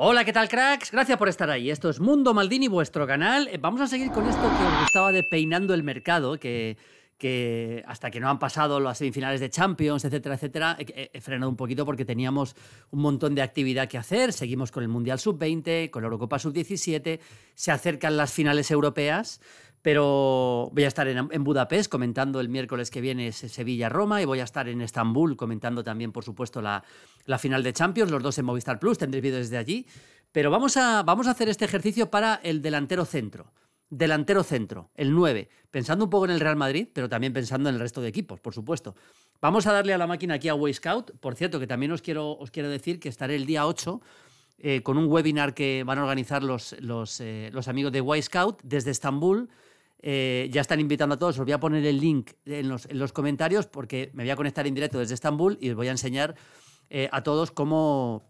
Hola, ¿qué tal, cracks? Gracias por estar ahí. Esto es Mundo Maldini, vuestro canal. Eh, vamos a seguir con esto que os gustaba de Peinando el Mercado, que, que hasta que no han pasado las semifinales de Champions, etcétera, etcétera, eh, eh, he, frenado un poquito porque teníamos un montón de actividad que hacer. Seguimos con el Mundial Sub-20, con la Eurocopa Sub-17, se acercan las finales europeas. Pero voy a estar en, Budapest comentando el miércoles que viene Sevilla-Roma y voy a estar en Estambul comentando también, por supuesto, la, final de Champions, los dos en Movistar Plus, tendréis vídeos desde allí. Pero vamos a, vamos a hacer este ejercicio para el delantero centro. Delantero centro, el 9, pensando un poco en el Real Madrid, pero también pensando en el resto de equipos, por supuesto. Vamos a darle a la máquina aquí a Scout, Por cierto, que también os quiero, os quiero decir que estaré el día 8 eh, con un webinar que van a organizar los, eh, amigos de Scout desde Estambul eh, ya están invitando a todos. Os voy a poner el link en los, comentarios porque me voy a conectar en directo desde Estambul y os voy a enseñar eh, a todos cómo,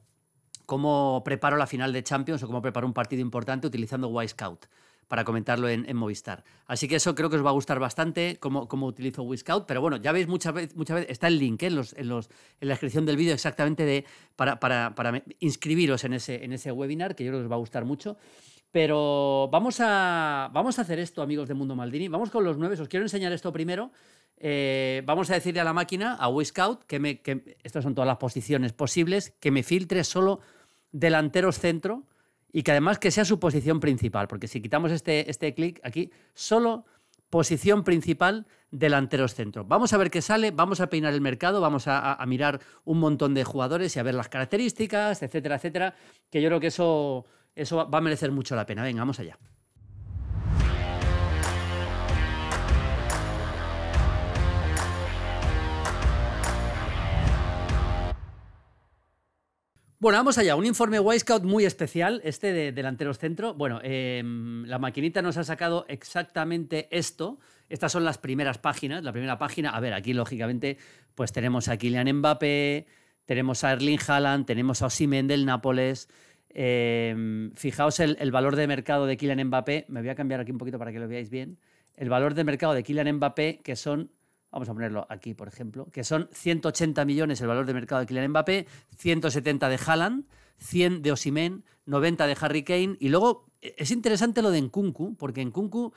cómo preparo la final de Champions o cómo preparo un partido importante utilizando Wisecout para comentarlo en, Movistar. Así que eso creo que os va a gustar bastante, cómo, cómo utilizo Wisecout. Pero bueno, ya veis muchas veces, muchas veces está el link eh, en, los, en, la descripción del vídeo exactamente de, para, para, inscribiros en ese, en ese webinar, que yo creo que os va a gustar mucho. Pero vamos a, vamos a hacer esto, amigos de Mundo Maldini. Vamos con los nueve. Os quiero enseñar esto primero. Eh, vamos a decirle a la máquina, a Wiscout, que, me, que estas son todas las posiciones posibles, que me filtre solo delanteros centro y que además que sea su posición principal, porque si quitamos este, este clic aquí, solo posición principal delanteros centro. Vamos a ver qué sale, vamos a peinar el mercado, vamos a, a mirar un montón de jugadores y a ver las características, etcétera, etcétera, que yo creo que eso eso va a merecer mucho la pena. Venga, vamos allá. Bueno, vamos allá. Un informe Wisecout muy especial, este de delanteros centro. Bueno, em, la maquinita nos ha sacado exactamente esto. Estas son las primeras páginas. La primera página, a ver, aquí lógicamente, pues tenemos a Kylian Mbappé, tenemos a Erling Haaland, tenemos a Osimen del Nápoles, Em, fijaos el, valor de mercado de Kylian Mbappé. Me voy a cambiar aquí un poquito para que lo veáis bien. El valor de mercado de Kylian Mbappé, que son, vamos a ponerlo aquí, por ejemplo, que son 180 millones el valor de mercado de Kylian Mbappé, 170 de Haaland, 100 de Osimen, 90 de Harry Kane. Y luego e, es interesante lo de Nkunku, porque Nkunku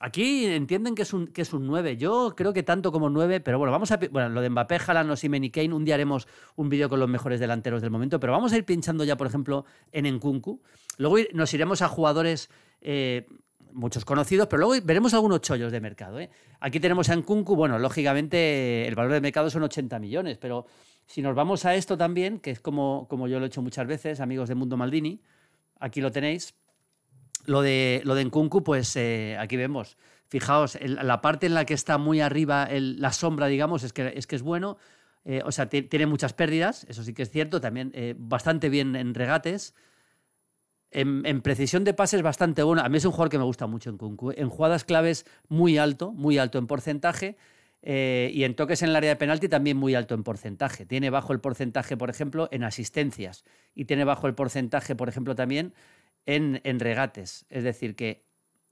Aquí entienden que es, un, que es un 9. Yo creo que tanto como 9, pero bueno, vamos a. Bueno, lo de Mbappé, Haaland, Osimhen y Kane, un día haremos un vídeo con los mejores delanteros del momento, pero vamos a ir pinchando ya, por ejemplo, en Enkunku. Luego nos iremos a jugadores. Eh, muchos conocidos, pero luego veremos algunos chollos de mercado. ¿eh? Aquí tenemos a Nkunku, bueno, lógicamente eh, el valor de mercado son 80 millones, pero si nos vamos a esto también, que es como, como yo lo he hecho muchas veces, amigos de Mundo Maldini, aquí lo tenéis, lo de, lo de Nkunku, pues eh, aquí vemos. Fijaos, la parte en la que está muy arriba la sombra, digamos, es que es, que es bueno. Eh, o sea, tiene muchas pérdidas, eso sí que es cierto. También eh, bastante bien en regates. En, precisión de pases bastante bueno. A mí es un jugador que me gusta mucho en Kunku. En jugadas claves muy alto, muy alto en porcentaje. y en toques en el área de penalti también muy alto en porcentaje. Tiene bajo el porcentaje, por ejemplo, en asistencias. Y tiene bajo el porcentaje, por ejemplo, también en, regates. Es decir, que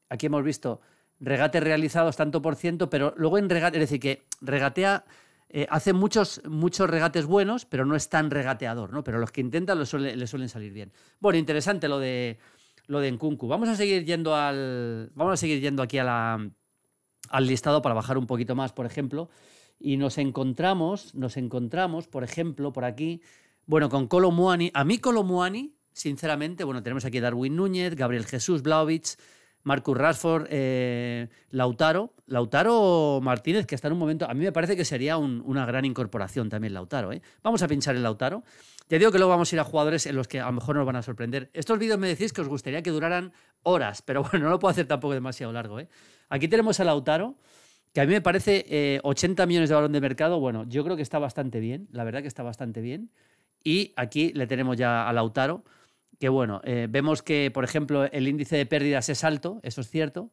aquí hemos visto regates realizados tanto por ciento, pero luego en regate, es decir, que regatea, eh, hace muchos, muchos regates buenos, pero no es tan regateador, ¿no? Pero los que intentan le suelen, salir bien. Bueno, interesante lo de lo de Nkunku. Vamos a seguir yendo al. Vamos a seguir yendo aquí a la, al listado para bajar un poquito más, por ejemplo. Y nos encontramos, nos encontramos, por ejemplo, por aquí. Bueno, con Colo A mí Colo sinceramente, bueno, tenemos aquí Darwin Núñez, Gabriel Jesús Blaovic, Marcus Rashford, eh, Lautaro, Lautaro Martínez, que está en un momento, a mí me parece que sería una gran incorporación también Lautaro. ¿eh? Vamos a pinchar en Lautaro. Te digo que luego vamos a ir a jugadores en los que a lo mejor nos van a sorprender. Estos vídeos me decís que os gustaría que duraran horas, pero bueno, no lo puedo hacer tampoco demasiado largo. ¿eh? Aquí tenemos a Lautaro, que a mí me parece 80 eh, millones de balón de mercado. Bueno, yo creo que está bastante bien, la verdad que está bastante bien. Y aquí le tenemos ya a Lautaro que bueno, eh, vemos que, por ejemplo, el índice de pérdidas es alto, eso es cierto.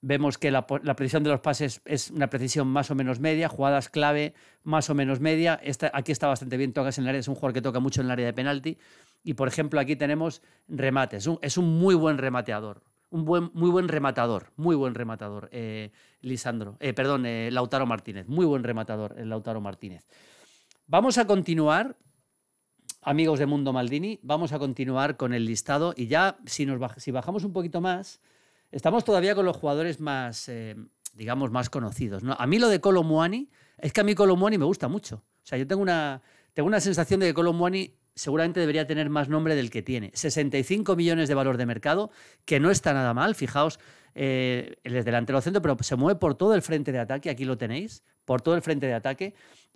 Vemos que la, precisión de los pases es una precisión más o menos media, jugadas clave más o menos media. aquí está bastante bien, tocas en el área, es un jugador que toca mucho en el área de penalti. Y por ejemplo, aquí tenemos remates, es un muy buen remateador, un buen, muy buen rematador, muy buen rematador, eh, Lisandro, eh, perdón, Lautaro Martínez, muy buen rematador, Lautaro Martínez. Vamos a continuar amigos de Mundo Maldini, vamos a continuar con el listado y ya si, bajamos un poquito más, estamos todavía con los jugadores más, eh, digamos, más conocidos. ¿no? A mí lo de Colo es que a mí Colo me gusta mucho. O sea, yo tengo una, tengo una sensación de que Colo seguramente debería tener más nombre del que tiene. 65 millones de valor de mercado, que no está nada mal, fijaos, el eh, delantero centro, pero se mueve por todo el frente de ataque, aquí lo tenéis, por todo el frente de ataque.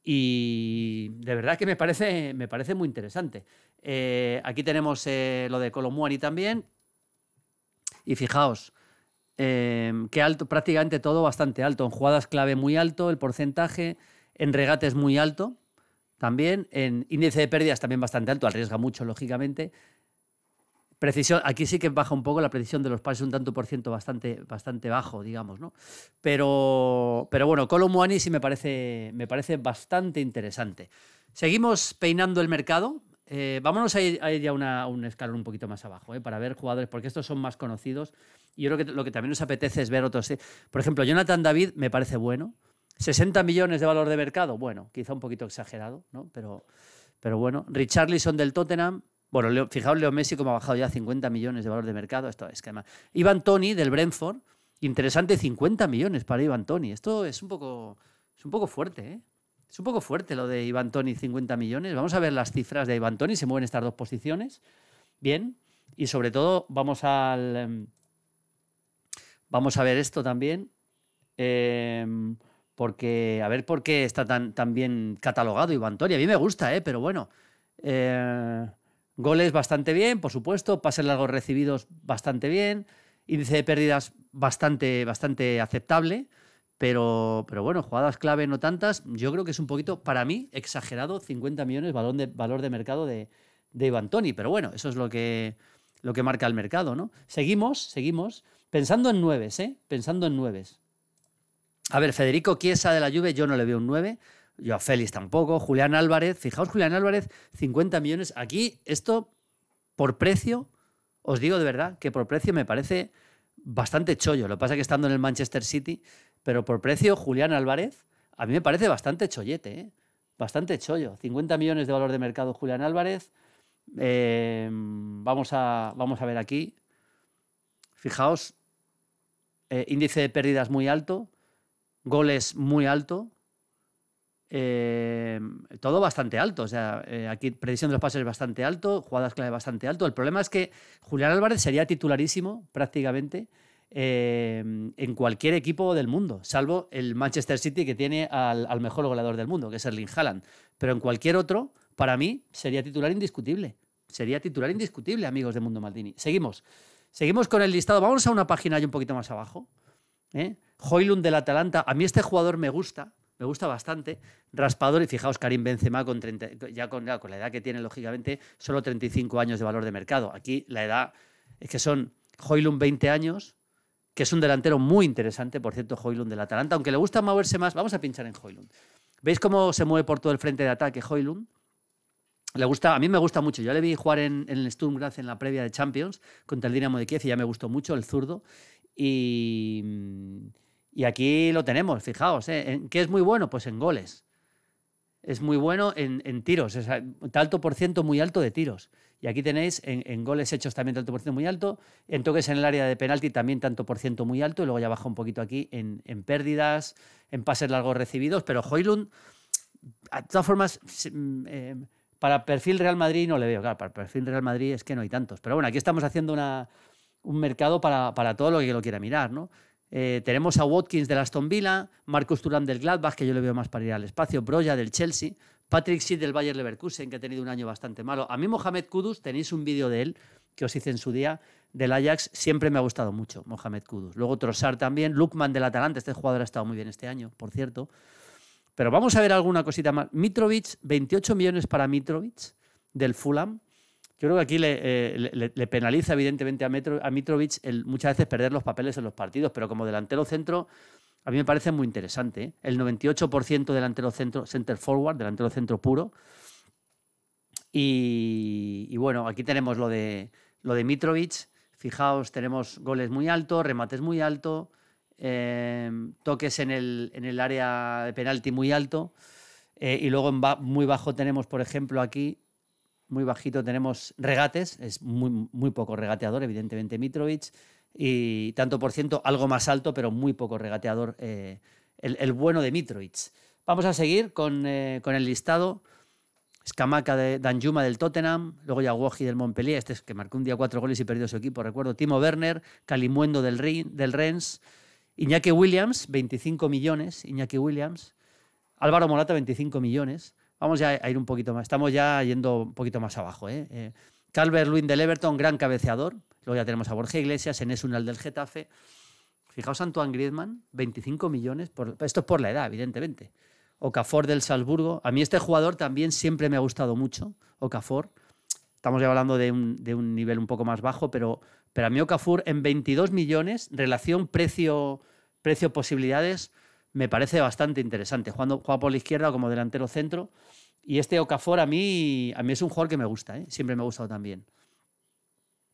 Y de verdad que me parece, me parece muy interesante. Eh, aquí tenemos eh, lo de Colomuani también. Y fijaos, eh, que alto, prácticamente todo bastante alto. En jugadas clave muy alto, el porcentaje. En regates muy alto también. En índice de pérdidas también bastante alto, arriesga mucho, lógicamente precisión, aquí sí que baja un poco la precisión de los pases, un tanto por ciento bastante, bastante bajo, digamos, ¿no? Pero, pero bueno, Ani sí me parece, me parece bastante interesante. Seguimos peinando el mercado. Eh, vámonos a ir, a ya a un escalón un poquito más abajo, ¿eh? para ver jugadores, porque estos son más conocidos. Y yo creo que lo que también nos apetece es ver otros. ¿eh? Por ejemplo, Jonathan David me parece bueno. 60 millones de valor de mercado, bueno, quizá un poquito exagerado, ¿no? Pero, pero bueno. Richarlison del Tottenham, bueno, fijaos, Leo Messi como ha bajado ya 50 millones de valor de mercado. Esto es que además. Iván Tony del Brentford, interesante 50 millones para Iván Tony. Esto es un poco, es un poco fuerte, ¿eh? Es un poco fuerte lo de Iván Tony, 50 millones. Vamos a ver las cifras de Iván Tony. Se mueven estas dos posiciones. Bien. Y sobre todo, vamos al. Em, vamos a ver esto también. Em, porque. A ver por qué está tan, tan bien catalogado Iván Tony. A mí me gusta, ¿eh? Pero bueno. Eh, Goles bastante bien, por supuesto, pases largos recibidos bastante bien, índice de pérdidas bastante, bastante aceptable, pero, pero bueno, jugadas clave no tantas. Yo creo que es un poquito, para mí, exagerado 50 millones valor de, valor de mercado de, de Iván Toni, pero bueno, eso es lo que, lo que marca el mercado, ¿no? Seguimos, seguimos, pensando en nueves, ¿eh? Pensando en nueves. A ver, Federico Chiesa de la Juve, yo no le veo un 9. Yo a Félix tampoco, Julián Álvarez, fijaos Julián Álvarez, 50 millones. Aquí esto, por precio, os digo de verdad que por precio me parece bastante chollo. Lo que pasa es que estando en el Manchester City, pero por precio Julián Álvarez, a mí me parece bastante chollete, ¿eh? bastante chollo. 50 millones de valor de mercado Julián Álvarez. Eh, vamos, a, vamos a ver aquí. Fijaos, eh, índice de pérdidas muy alto, goles muy alto, Em, todo bastante alto. O sea, eh, aquí predicción de los pases bastante alto, jugadas clave bastante alto. El problema es que Julián Álvarez sería titularísimo prácticamente em, en cualquier equipo del mundo, salvo el Manchester City que tiene al, mejor goleador del mundo, que es Erling Haaland. Pero en cualquier otro, para mí, sería titular indiscutible. Sería titular indiscutible, amigos de Mundo Maldini. Seguimos. Seguimos con el listado. Vamos a una página y un poquito más abajo. ¿Eh? Hoylund del Atalanta. A mí este jugador me gusta me gusta bastante. Raspador, y fijaos, Karim Benzema, con ya, con, la edad que tiene, lógicamente, solo 35 años de valor de mercado. Aquí la edad es que son Hoylund 20 años, que es un delantero muy interesante, por cierto, Hoylund del Atalanta, aunque le gusta moverse más, vamos a pinchar en Hoylund. ¿Veis cómo se mueve por todo el frente de ataque Hoylund? Le gusta, a mí me gusta mucho. Yo le vi jugar en, el Sturm Graz en la previa de Champions contra el Dinamo de Kiev y ya me gustó mucho el zurdo. Y y aquí lo tenemos, fijaos, ¿eh? ¿En ¿qué es muy bueno? Pues en goles. Es muy bueno en, tiros, es alto por ciento muy alto de tiros. Y aquí tenéis en, goles hechos también tanto por ciento muy alto, en toques en el área de penalti también tanto por ciento muy alto, y luego ya baja un poquito aquí en, pérdidas, en pases largos recibidos, pero Hoylund, de todas formas, mm, eh, para perfil Real Madrid no le veo, claro, para perfil Real Madrid es que no hay tantos, pero bueno, aquí estamos haciendo un mercado para, para todo lo que lo quiera mirar, ¿no? Eh, tenemos a Watkins de Aston Villa, Marcus Thuram del Gladbach, que yo le veo más para ir al espacio, Broya del Chelsea, Patrick Seed del Bayern Leverkusen, que ha tenido un año bastante malo. A mí Mohamed Kudus, tenéis un vídeo de él que os hice en su día, del Ajax, siempre me ha gustado mucho Mohamed Kudus. Luego Trossard también, Lukman del Atalanta, este jugador ha estado muy bien este año, por cierto. Pero vamos a ver alguna cosita más. Mitrovic, 28 millones para Mitrovic del Fulham. Yo creo que aquí le, eh, penaliza evidentemente a, Mitrovic muchas veces perder los papeles en los partidos, pero como delantero centro a mí me parece muy interesante. ¿eh? El 98% delantero centro, center forward, delantero centro puro. Y, bueno, aquí tenemos lo de, lo de Mitrovic. Fijaos, tenemos goles muy altos, remates muy alto, eh, toques en el, área de penalti muy alto. y luego muy bajo tenemos, por ejemplo, aquí muy bajito tenemos regates, es muy, muy poco regateador, evidentemente Mitrovic, y tanto por ciento algo más alto, pero muy poco regateador eh, el, bueno de Mitrovic. Vamos a seguir con, eh, el listado. Escamaca de Danjuma del Tottenham, luego Yaguaji del Montpellier, este es que marcó un día cuatro goles y perdió su equipo, recuerdo. Timo Werner, Calimuendo del, del Rennes, Iñaki Williams, 25 millones, Iñaki Williams, Álvaro Morata, 25 millones, Vamos ya a ir un poquito más. Estamos ya yendo un poquito más abajo. ¿eh? ¿eh? Calvert Lewin del Everton, gran cabeceador. Luego ya tenemos a Borja Iglesias, Enes Unal del Getafe. Fijaos, Antoine Griezmann, 25 millones. Por, esto es por la edad, evidentemente. Okafor del Salzburgo. A mí este jugador también siempre me ha gustado mucho, Okafor. Estamos ya hablando de un, de un nivel un poco más bajo, pero, pero a mí Okafor en 22 millones, relación precio, precio posibilidades, me parece bastante interesante. juega por la izquierda como delantero centro. Y este Okafor a mí, a mí es un jugador que me gusta, ¿eh? siempre me ha gustado también.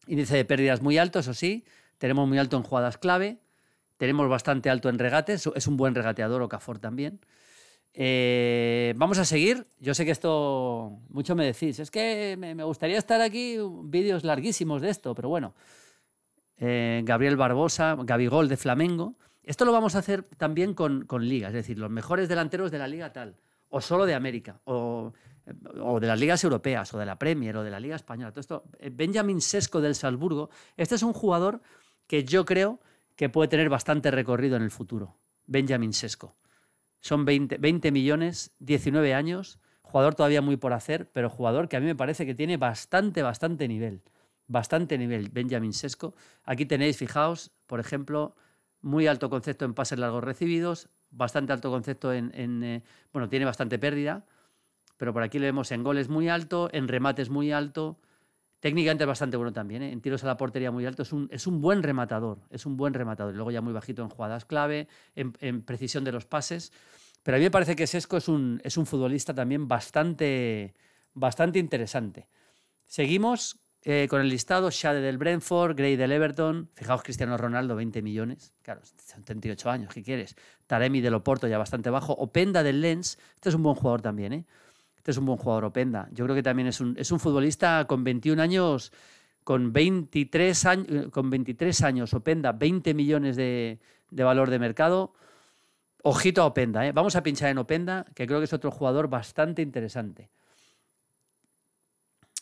Índice de pérdidas muy alto, eso sí. Tenemos muy alto en jugadas clave. Tenemos bastante alto en regates. Es un buen regateador Okafor también. Eh, vamos a seguir. Yo sé que esto mucho me decís. Es que me gustaría estar aquí vídeos larguísimos de esto, pero bueno. Eh, Gabriel Barbosa, Gabigol de Flamengo. Esto lo vamos a hacer también con, ligas, es decir, los mejores delanteros de la liga tal, o solo de América, eh, o, de las ligas europeas, o de la Premier, o de la Liga Española. Todo esto. Eh, Benjamin Sesco del Salzburgo, este es un jugador que yo creo que puede tener bastante recorrido en el futuro. Benjamin Sesco. Son 20, 20 millones, 19 años, jugador todavía muy por hacer, pero jugador que a mí me parece que tiene bastante, bastante nivel. Bastante nivel, Benjamin Sesco. Aquí tenéis, fijaos, por ejemplo, muy alto concepto en pases largos recibidos, bastante alto concepto en, eh, bueno, tiene bastante pérdida, pero por aquí le vemos en goles muy alto, en remates muy alto, técnicamente es bastante bueno también, ¿eh? en tiros a la portería muy alto, es un, es un buen rematador, es un buen rematador, luego ya muy bajito en jugadas clave, en, precisión de los pases, pero a mí me parece que Sesco es un, es un futbolista también bastante, bastante interesante. Seguimos eh, con el listado, Shade del Brentford, Gray del Everton, fijaos Cristiano Ronaldo, 20 millones, claro, son 38 años, ¿qué quieres? Taremi del Oporto, ya bastante bajo, Openda del Lens, este es un buen jugador también, ¿eh? Este es un buen jugador, Openda. Yo creo que también es un, futbolista con 21 años, con 23, años, eh, con 23 años, Openda, 20 millones de, valor de mercado. Ojito a Openda, ¿eh? Vamos a pinchar en Openda, que creo que es otro jugador bastante interesante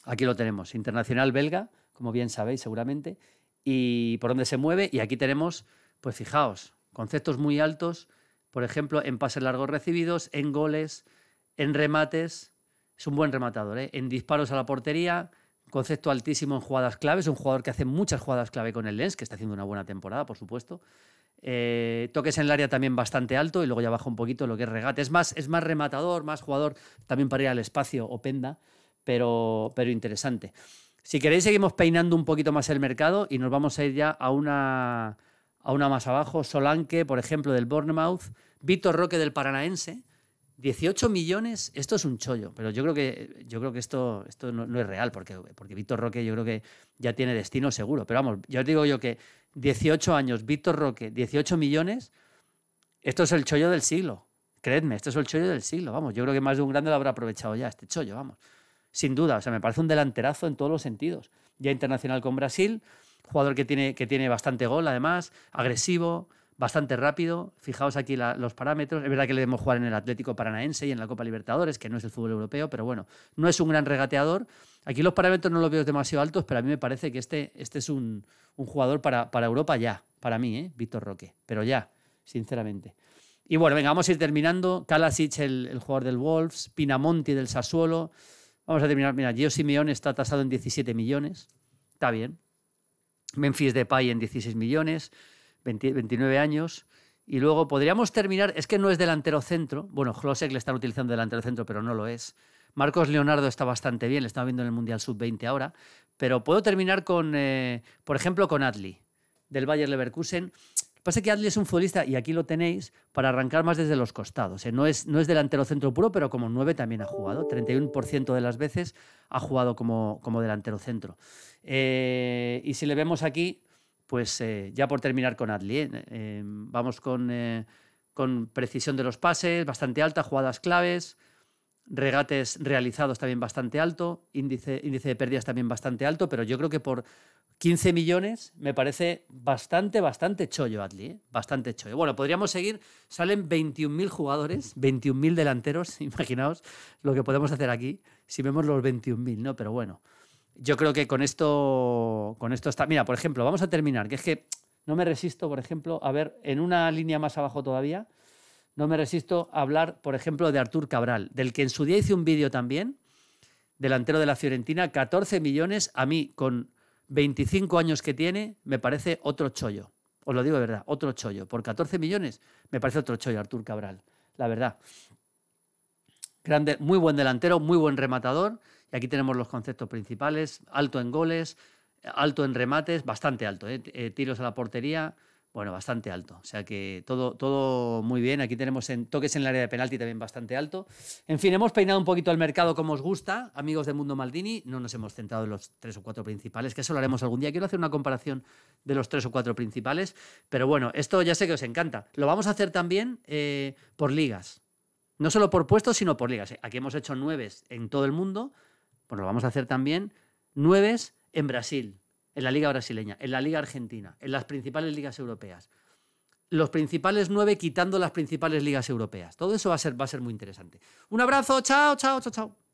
aquí lo tenemos, internacional belga, como bien sabéis seguramente, y por dónde se mueve. Y aquí tenemos, pues fijaos, conceptos muy altos, por ejemplo, en pases largos recibidos, en goles, en remates. Es un buen rematador, ¿eh? en disparos a la portería, concepto altísimo en jugadas clave. Es un jugador que hace muchas jugadas clave con el Lens, que está haciendo una buena temporada, por supuesto. Eh, toques en el área también bastante alto y luego ya baja un poquito lo que es regate. Es más, es más rematador, más jugador también para ir al espacio o penda pero, pero interesante. Si queréis, seguimos peinando un poquito más el mercado y nos vamos a ir ya a una, a una más abajo. Solanque, por ejemplo, del Bournemouth. Víctor Roque del Paranaense. 18 millones, esto es un chollo, pero yo creo que, yo creo que esto, esto no, es real, porque, porque Víctor Roque yo creo que ya tiene destino seguro. Pero vamos, yo os digo yo que 18 años, Víctor Roque, 18 millones, esto es el chollo del siglo. Creedme, esto es el chollo del siglo, vamos. Yo creo que más de un grande lo habrá aprovechado ya, este chollo, vamos sin duda. O sea, me parece un delanterazo en todos los sentidos. Ya internacional con Brasil, jugador que tiene, que tiene bastante gol, además, agresivo, bastante rápido. Fijaos aquí los parámetros. Es verdad que le debemos jugar en el Atlético Paranaense y en la Copa Libertadores, que no es el fútbol europeo, pero bueno, no es un gran regateador. Aquí los parámetros no los veo demasiado altos, pero a mí me parece que este, este es un, jugador para, para, Europa ya, para mí, ¿eh? Víctor Roque, pero ya, sinceramente. Y bueno, venga, vamos a ir terminando. Kalasic, el, el jugador del Wolves, Pinamonti del Sassuolo, Vamos a terminar. Mira, Gio Simeone está tasado en 17 millones. Está bien. Memphis Depay en 16 millones, 29 años. Y luego podríamos terminar, es que no es delantero centro. Bueno, que le están utilizando delantero centro, pero no lo es. Marcos Leonardo está bastante bien, le estamos viendo en el Mundial Sub-20 ahora. Pero puedo terminar con, eh, por ejemplo, con Adli, del Bayer Leverkusen, Pasa que Adli es un futbolista, y aquí lo tenéis, para arrancar más desde los costados. ¿eh? No, es, no es delantero centro puro, pero como 9 también ha jugado. 31% de las veces ha jugado como, como delantero centro. Eh, y si le vemos aquí, pues eh, ya por terminar con Adli, vamos con, precisión de los pases, bastante alta, jugadas claves, regates realizados también bastante alto, índice, índice de pérdidas también bastante alto, pero yo creo que por 15 millones me parece bastante, bastante chollo, Atli. ¿eh? Bastante chollo. Bueno, podríamos seguir. Salen 21.000 jugadores, 21.000 delanteros. Imaginaos lo que podemos hacer aquí si vemos los 21.000, ¿no? Pero bueno, yo creo que con esto, con esto está. Mira, por ejemplo, vamos a terminar, que es que no me resisto, por ejemplo, a ver, en una línea más abajo todavía, no me resisto a hablar, por ejemplo, de Artur Cabral, del que en su día hice un vídeo también, delantero de la Fiorentina, 14 millones. A mí, con 25 años que tiene, me parece otro chollo. Os lo digo de verdad, otro chollo. Por 14 millones, me parece otro chollo, Artur Cabral. La verdad. Grande, muy buen delantero, muy buen rematador. Y aquí tenemos los conceptos principales: alto en goles, alto en remates, bastante alto, ¿eh? Eh, tiros a la portería. Bueno, bastante alto. O sea que todo, todo muy bien. Aquí tenemos en toques en el área de penalti también bastante alto. En fin, hemos peinado un poquito el mercado como os gusta, amigos de Mundo Maldini. No nos hemos centrado en los tres o cuatro principales, que eso lo haremos algún día. Quiero hacer una comparación de los tres o cuatro principales. Pero bueno, esto ya sé que os encanta. Lo vamos a hacer también eh, por ligas. No solo por puestos, sino por ligas. Aquí hemos hecho nueves en todo el mundo. Pues lo vamos a hacer también nueves en Brasil en la Liga Brasileña, en la Liga Argentina, en las principales ligas europeas. Los principales nueve quitando las principales ligas europeas. Todo eso va a ser, va a ser muy interesante. Un abrazo, chao, chao, chao, chao.